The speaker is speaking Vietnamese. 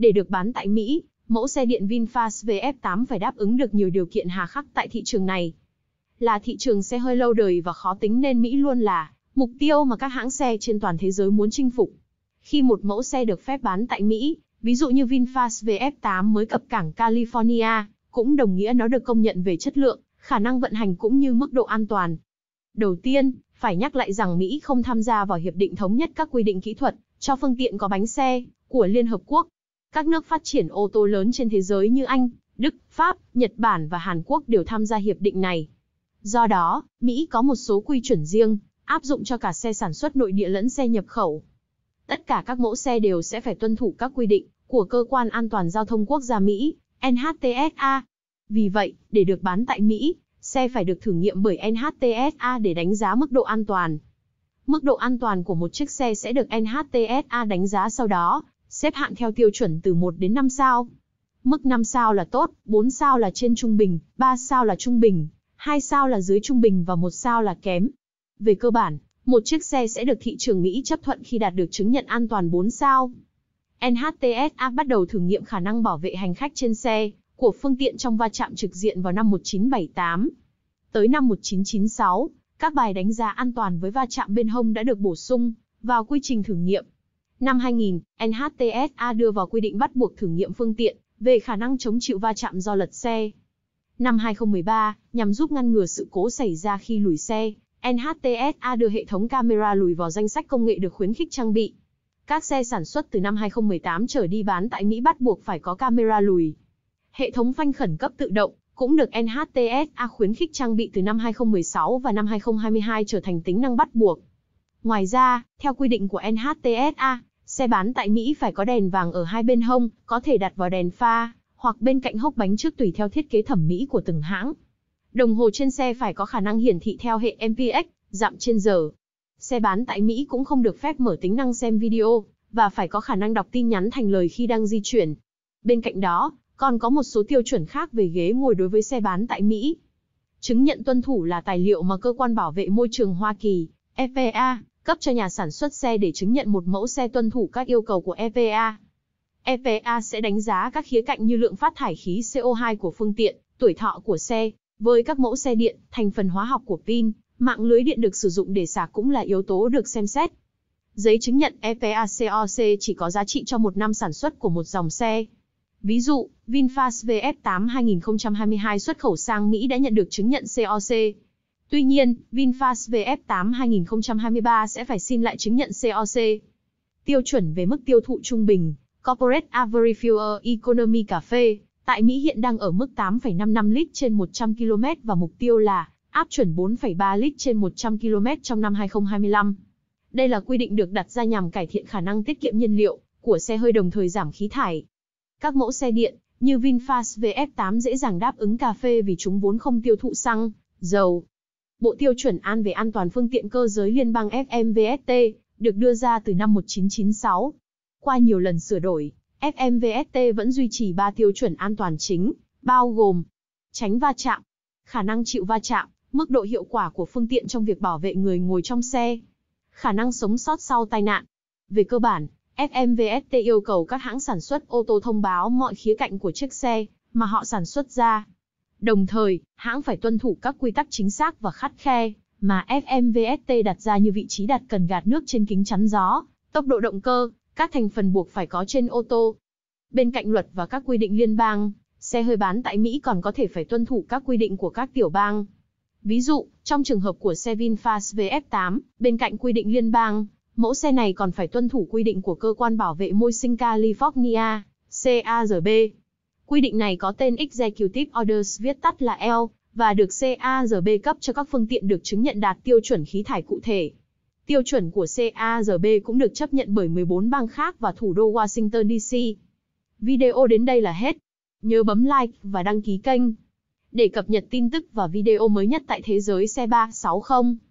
Để được bán tại Mỹ, mẫu xe điện VinFast VF8 phải đáp ứng được nhiều điều kiện hà khắc tại thị trường này. Là thị trường xe hơi lâu đời và khó tính nên Mỹ luôn là mục tiêu mà các hãng xe trên toàn thế giới muốn chinh phục. Khi một mẫu xe được phép bán tại Mỹ, ví dụ như VinFast VF8 mới cập cảng California, cũng đồng nghĩa nó được công nhận về chất lượng, khả năng vận hành cũng như mức độ an toàn. Đầu tiên, phải nhắc lại rằng Mỹ không tham gia vào Hiệp định Thống nhất các quy định kỹ thuật cho phương tiện có bánh xe của Liên Hợp Quốc. Các nước phát triển ô tô lớn trên thế giới như Anh, Đức, Pháp, Nhật Bản và Hàn Quốc đều tham gia hiệp định này. Do đó, Mỹ có một số quy chuẩn riêng, áp dụng cho cả xe sản xuất nội địa lẫn xe nhập khẩu. Tất cả các mẫu xe đều sẽ phải tuân thủ các quy định của Cơ quan An toàn Giao thông Quốc gia Mỹ, NHTSA. Vì vậy, để được bán tại Mỹ, xe phải được thử nghiệm bởi NHTSA để đánh giá mức độ an toàn. Mức độ an toàn của một chiếc xe sẽ được NHTSA đánh giá sau đó xếp hạng theo tiêu chuẩn từ 1 đến 5 sao. Mức 5 sao là tốt, 4 sao là trên trung bình, 3 sao là trung bình, 2 sao là dưới trung bình và 1 sao là kém. Về cơ bản, một chiếc xe sẽ được thị trường Mỹ chấp thuận khi đạt được chứng nhận an toàn 4 sao. NHTSA bắt đầu thử nghiệm khả năng bảo vệ hành khách trên xe của phương tiện trong va chạm trực diện vào năm 1978. Tới năm 1996, các bài đánh giá an toàn với va chạm bên hông đã được bổ sung vào quy trình thử nghiệm. Năm 2000, NHTSA đưa vào quy định bắt buộc thử nghiệm phương tiện về khả năng chống chịu va chạm do lật xe. Năm 2013, nhằm giúp ngăn ngừa sự cố xảy ra khi lùi xe, NHTSA đưa hệ thống camera lùi vào danh sách công nghệ được khuyến khích trang bị. Các xe sản xuất từ năm 2018 trở đi bán tại Mỹ bắt buộc phải có camera lùi. Hệ thống phanh khẩn cấp tự động cũng được NHTSA khuyến khích trang bị từ năm 2016 và năm 2022 trở thành tính năng bắt buộc. Ngoài ra, theo quy định của NHTSA, Xe bán tại Mỹ phải có đèn vàng ở hai bên hông, có thể đặt vào đèn pha, hoặc bên cạnh hốc bánh trước tùy theo thiết kế thẩm mỹ của từng hãng. Đồng hồ trên xe phải có khả năng hiển thị theo hệ MPX, dặm trên giờ. Xe bán tại Mỹ cũng không được phép mở tính năng xem video, và phải có khả năng đọc tin nhắn thành lời khi đang di chuyển. Bên cạnh đó, còn có một số tiêu chuẩn khác về ghế ngồi đối với xe bán tại Mỹ. Chứng nhận tuân thủ là tài liệu mà cơ quan bảo vệ môi trường Hoa Kỳ, EPA, cấp cho nhà sản xuất xe để chứng nhận một mẫu xe tuân thủ các yêu cầu của EPA. EPA sẽ đánh giá các khía cạnh như lượng phát thải khí CO2 của phương tiện, tuổi thọ của xe, với các mẫu xe điện, thành phần hóa học của pin, mạng lưới điện được sử dụng để sạc cũng là yếu tố được xem xét. Giấy chứng nhận EPA COC chỉ có giá trị cho một năm sản xuất của một dòng xe. Ví dụ, VinFast VF8 2022 xuất khẩu sang Mỹ đã nhận được chứng nhận COC. Tuy nhiên, VinFast VF8 2023 sẽ phải xin lại chứng nhận COC. Tiêu chuẩn về mức tiêu thụ trung bình, Corporate Average Fuel Economy cà phê, tại Mỹ hiện đang ở mức 8,55 lít trên 100 km và mục tiêu là áp chuẩn 4,3 lít trên 100 km trong năm 2025. Đây là quy định được đặt ra nhằm cải thiện khả năng tiết kiệm nhiên liệu của xe hơi đồng thời giảm khí thải. Các mẫu xe điện như VinFast VF8 dễ dàng đáp ứng cà phê vì chúng vốn không tiêu thụ xăng, dầu. Bộ tiêu chuẩn an về an toàn phương tiện cơ giới liên bang FMVST được đưa ra từ năm 1996. Qua nhiều lần sửa đổi, FMVST vẫn duy trì 3 tiêu chuẩn an toàn chính, bao gồm tránh va chạm, khả năng chịu va chạm, mức độ hiệu quả của phương tiện trong việc bảo vệ người ngồi trong xe, khả năng sống sót sau tai nạn. Về cơ bản, FMVST yêu cầu các hãng sản xuất ô tô thông báo mọi khía cạnh của chiếc xe mà họ sản xuất ra, Đồng thời, hãng phải tuân thủ các quy tắc chính xác và khắt khe mà FMVST đặt ra như vị trí đặt cần gạt nước trên kính chắn gió, tốc độ động cơ, các thành phần buộc phải có trên ô tô. Bên cạnh luật và các quy định liên bang, xe hơi bán tại Mỹ còn có thể phải tuân thủ các quy định của các tiểu bang. Ví dụ, trong trường hợp của xe VinFast VF8, bên cạnh quy định liên bang, mẫu xe này còn phải tuân thủ quy định của cơ quan bảo vệ môi sinh California, CARB, Quy định này có tên Executive Orders viết tắt là L và được CARB cấp cho các phương tiện được chứng nhận đạt tiêu chuẩn khí thải cụ thể. Tiêu chuẩn của CARB cũng được chấp nhận bởi 14 bang khác và thủ đô Washington DC. Video đến đây là hết. Nhớ bấm like và đăng ký kênh để cập nhật tin tức và video mới nhất tại thế giới xe 360.